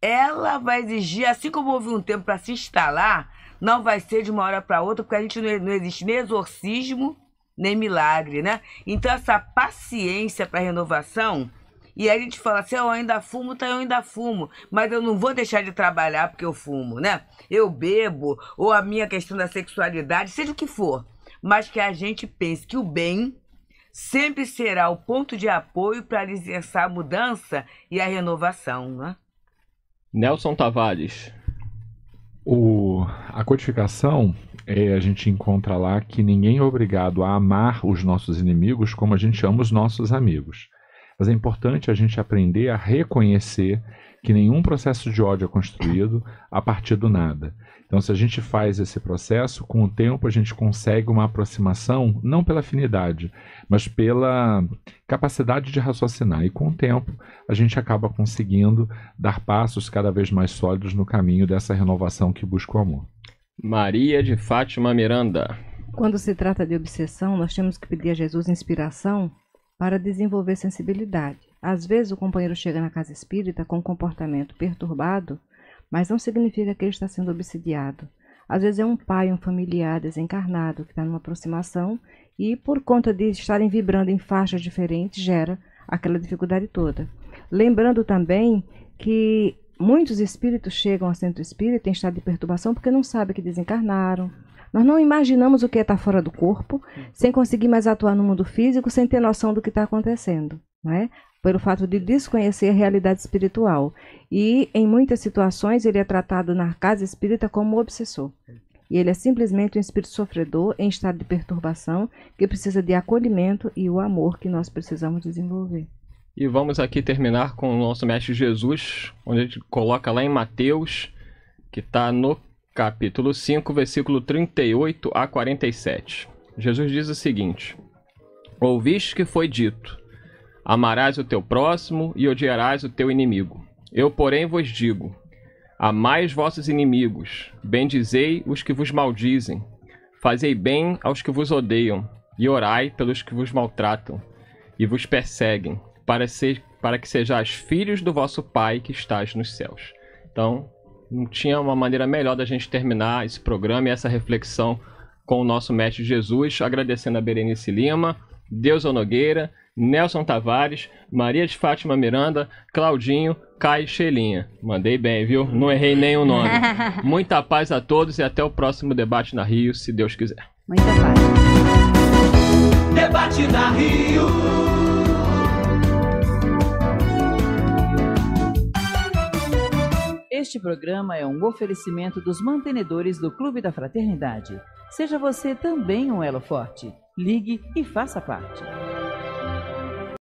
Ela vai exigir, assim como houve um tempo para se instalar, não vai ser de uma hora para outra, porque a gente não, não existe nem exorcismo, nem milagre, né? Então, essa paciência para renovação. E aí a gente fala assim, eu ainda fumo, tá, eu ainda fumo, mas eu não vou deixar de trabalhar porque eu fumo, né? Eu bebo, ou a minha questão da sexualidade, seja o que for, mas que a gente pense que o bem sempre será o ponto de apoio para alicerçar a mudança e a renovação, né? Nelson Tavares, o, a codificação, é, a gente encontra lá que ninguém é obrigado a amar os nossos inimigos como a gente ama os nossos amigos. Mas é importante a gente aprender a reconhecer que nenhum processo de ódio é construído a partir do nada. Então, se a gente faz esse processo, com o tempo a gente consegue uma aproximação, não pela afinidade, mas pela capacidade de raciocinar. E com o tempo a gente acaba conseguindo dar passos cada vez mais sólidos no caminho dessa renovação que busca o amor. Maria de Fátima Miranda. Quando se trata de obsessão, nós temos que pedir a Jesus inspiração para desenvolver sensibilidade. Às vezes o companheiro chega na casa espírita com um comportamento perturbado mas não significa que ele está sendo obsidiado. Às vezes é um pai, um familiar desencarnado que está numa aproximação e, por conta de estarem vibrando em faixas diferentes, gera aquela dificuldade toda. Lembrando também que muitos espíritos chegam ao centro espírita em estado de perturbação porque não sabem que desencarnaram. Nós não imaginamos o que é estar fora do corpo, sem conseguir mais atuar no mundo físico, sem ter noção do que está acontecendo. Não é? pelo fato de desconhecer a realidade espiritual. E, em muitas situações, ele é tratado na casa espírita como obsessor. E ele é simplesmente um espírito sofredor em estado de perturbação que precisa de acolhimento e o amor que nós precisamos desenvolver. E vamos aqui terminar com o nosso mestre Jesus, onde a gente coloca lá em Mateus, que está no capítulo 5, versículo 38 a 47. Jesus diz o seguinte: Ouviste que foi dito Amarás o teu próximo e odiarás o teu inimigo. Eu, porém, vos digo: amai vossos inimigos, bendizei os que vos maldizem, fazei bem aos que vos odeiam, e orai pelos que vos maltratam e vos perseguem, para, ser, para que sejais filhos do vosso Pai que estás nos céus. Então, não tinha uma maneira melhor da gente terminar esse programa e essa reflexão com o nosso Mestre Jesus, agradecendo a Berenice Lima, Deus ao Nogueira Nelson Tavares, Maria de Fátima Miranda, Claudinho, Caio Chelinha. Mandei bem, viu? Não errei nenhum nome. Muita paz a todos e até o próximo debate na Rio, se Deus quiser. Muita paz. Debate na Rio. Este programa é um oferecimento dos mantenedores do Clube da Fraternidade. Seja você também um elo forte. Ligue e faça parte.